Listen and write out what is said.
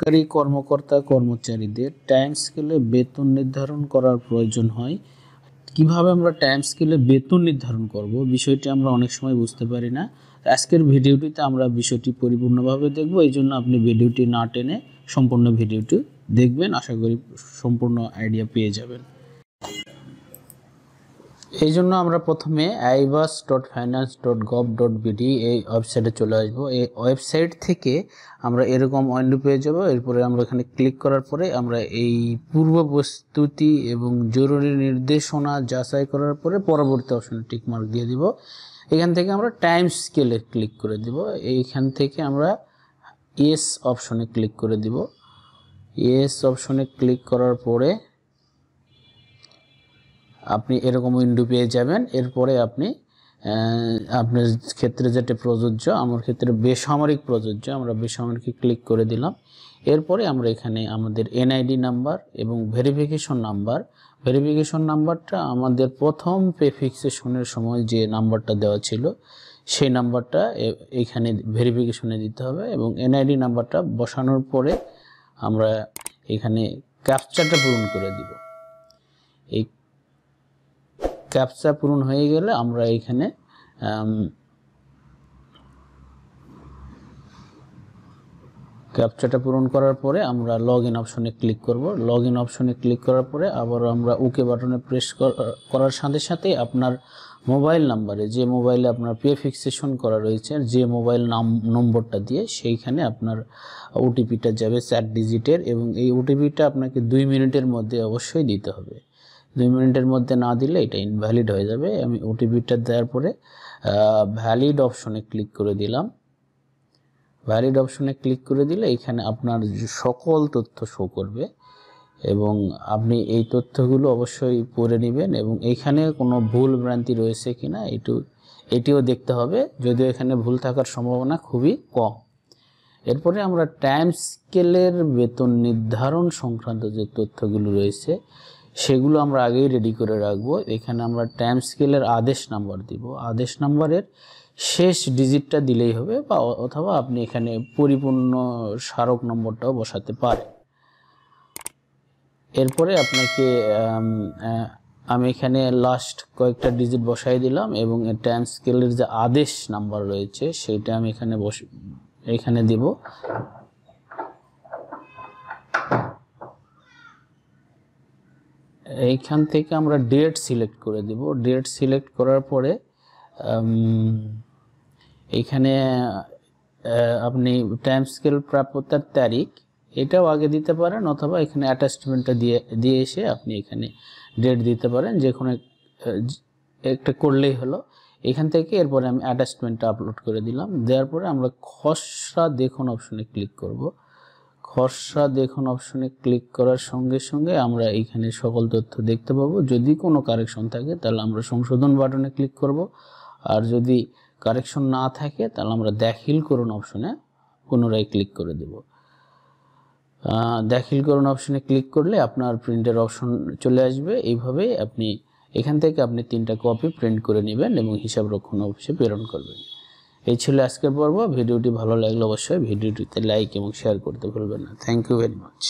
সরকারি কর্মকর্তা কর্মচারীদের টাইম স্কেলে বেতন নির্ধারণ করার প্রয়োজন হয় কিভাবে আমরা টাইম স্কেলে বেতন নির্ধারণ করব বিষয়টি আমরা অনেক সময় বুঝতে পারি না আজকের ভিডিওটিতে আমরা বিষয়টি পরিপূর্ণভাবে দেখব এই জন্য আপনি ভিডিওটি না টেনে সম্পূর্ণ ভিডিওটি দেখবেন আশা করি সম্পূর্ণ আইডিয়া পেয়ে যাবেন এই জন্য আমরা প্রথমে iBAS dot finance dot gov dot BD এই ওয়েবসাইটে চলে আসবো এই ওয়েবসাইট থেকে আমরা এরকম অন্য পেয়ে যাব এরপরে আমরা এখানে ক্লিক করার পরে আমরা এই পূর্ব প্রস্তুতি এবং জরুরি নির্দেশনা যাচাই করার পরে পরবর্তী অপশানে টিকমার্ক দিয়ে দিব এখান থেকে আমরা টাইম স্কেলে ক্লিক করে দিব এইখান থেকে আমরা এস অপশনে ক্লিক করে দিব এস অপশনে ক্লিক করার পরে আপনি এরকম উইন্ডো পেয়ে যাবেন এরপরে আপনি আপনার ক্ষেত্রে যেটা প্রযোজ্য আমার ক্ষেত্রে বেসামরিক প্রযোজ্য আমরা বেসামরিক ক্লিক করে দিলাম এরপরে আমরা এখানে আমাদের এনআইডি নাম্বার এবং ভেরিফিকেশন নাম্বার ভেরিফিকেশন নাম্বারটা আমাদের প্রথম পে ফিক্সেশনের সময় যে নাম্বারটা দেওয়া ছিল সেই নাম্বারটা এখানে ভেরিফিকেশনে দিতে হবে এবং এনআইডি নাম্বারটা বসানোর পরে আমরা এখানে ক্যাপচারটা পূরণ করে দিব এই ক্যাপচা পূরণ হয়ে গেলে আমরা এইখানে ক্যাপচাটা পূরণ করার পরে আমরা লগ ইন অপশনে ক্লিক করব লগ ইন অপশনে ক্লিক করার পরে আবার আমরা ওকে বাটনে প্রেস করার সাথে সাথে আপনার মোবাইল নাম্বারে যে মোবাইলে আপনার পে ফিক্সেশন করা রয়েছে যে মোবাইল নাম নম্বরটা দিয়ে সেইখানে আপনার ওটিপিটা যাবে চার ডিজিটের এবং এই ওটিপিটা আপনাকে দুই মিনিটের মধ্যে অবশ্যই দিতে হবে দুই মিনিটের মধ্যে না দিলে এটা ইনভ্যালিড হয়ে যাবে আমি ওটিপিটা দেওয়ার পরে ভ্যালিড অপশনে ক্লিক করে দিলাম ভ্যালিড অপশনে ক্লিক করে দিলে এখানে আপনার সকল তথ্য শো করবে এবং আপনি এই তথ্যগুলো অবশ্যই পড়ে নেবেন এবং এখানে কোনো ভুল ভ্রান্তি রয়েছে কি না এটু এটিও দেখতে হবে যদিও এখানে ভুল থাকার সম্ভাবনা খুবই কম এরপরে আমরা টাইম স্কেলের বেতন নির্ধারণ সংক্রান্ত যে তথ্যগুলো রয়েছে সেগুলো আমরা আগেই রেডি করে রাখবো এখানে আমরা টাইম স্কেলের আদেশ নাম্বার দিব আদেশ নাম্বারের শেষ ডিজিটটা দিলেই হবে বা অথবা আপনি এখানে পরিপূর্ণ স্মারক নম্বরটাও বসাতে পারেন এরপরে আপনাকে আমি এখানে লাস্ট কয়েকটা ডিজিট বসাই দিলাম এবং টাইম স্কেলের যে আদেশ নাম্বার রয়েছে সেইটা আমি এখানে বস এখানে দিব এইখান থেকে আমরা ডেট সিলেক্ট করে দেব ডেট সিলেক্ট করার পরে এখানে আপনি টাইম স্কেল প্রাপ্যতার তারিখ এটাও আগে দিতে পারেন অথবা এখানে অ্যাটাচমেন্টটা দিয়ে দিয়ে এসে আপনি এখানে ডেট দিতে পারেন যে কোনো একটা করলেই হলো এখান থেকে এরপরে আমি অ্যাটাচমেন্টটা আপলোড করে দিলাম দেওয়ার পরে আমরা খসড়া দেখুন অপশনে ক্লিক করব খসড়া দেখুন অপশনে ক্লিক করার সঙ্গে সঙ্গে আমরা এখানে সকল তথ্য দেখতে পাবো যদি কোনো কারেকশন থাকে তাহলে আমরা সংশোধন বাটনে ক্লিক করব আর যদি কারেকশন না থাকে তাহলে আমরা দাখিল করুন অপশনে পুনরায় ক্লিক করে দেব দাখিল করুন অপশনে ক্লিক করলে আপনার প্রিন্টের অপশন চলে আসবে এইভাবে আপনি এখান থেকে আপনি তিনটা কপি প্রিন্ট করে নেবেন এবং হিসাব রক্ষণ অফিসে প্রেরণ করবেন এই ছিল আজকের পর্ব ভিডিওটি ভালো লাগলে অবশ্যই ভিডিওটিতে লাইক এবং শেয়ার করতে ভুলবেন না থ্যাংক ইউ ভেরি মাচ